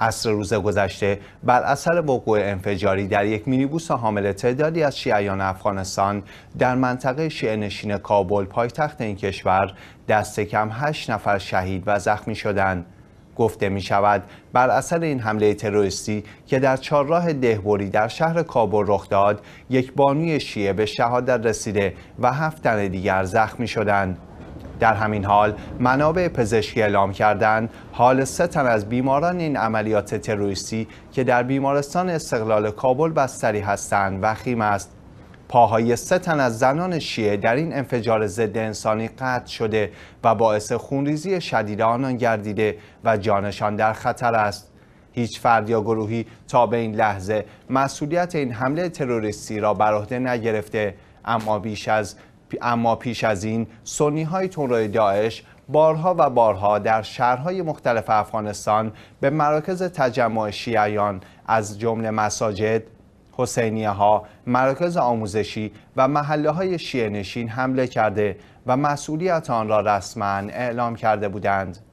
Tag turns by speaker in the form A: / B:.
A: عصر روز گذشته بر اثر وقوع انفجاری در یک مینیبوس حامل تعدادی از شیعیان افغانستان در منطقه شیعه نشین کابل پایتخت این کشور دست کم 8 نفر شهید و زخمی شدند گفته می شود بر اثر این حمله تروریستی که در چهارراه دهبوری در شهر کابل رخ داد یک بانوی شیعه به شهادت رسیده و هفت تن دیگر زخمی شدند در همین حال منابع پزشکی اعلام کردند حال سه تن از بیماران این عملیات تروریستی که در بیمارستان استقلال کابل بستری هستند وخیم است پاهای سه تن از زنان شیعه در این انفجار ضد انسانی قطع شده و باعث خونریزی شدید آنان گردیده و جانشان در خطر است هیچ فرد یا گروهی تا به این لحظه مسئولیت این حمله تروریستی را بر عهده نگرفته اما بیش از اما پیش از این سنی های تنروی داعش بارها و بارها در شهرهای مختلف افغانستان به مراکز تجمع شیعیان از جمله مساجد، حسینیه ها، مراکز آموزشی و محله های شیعه نشین حمله کرده و مسئولیت آن را رسما اعلام کرده بودند.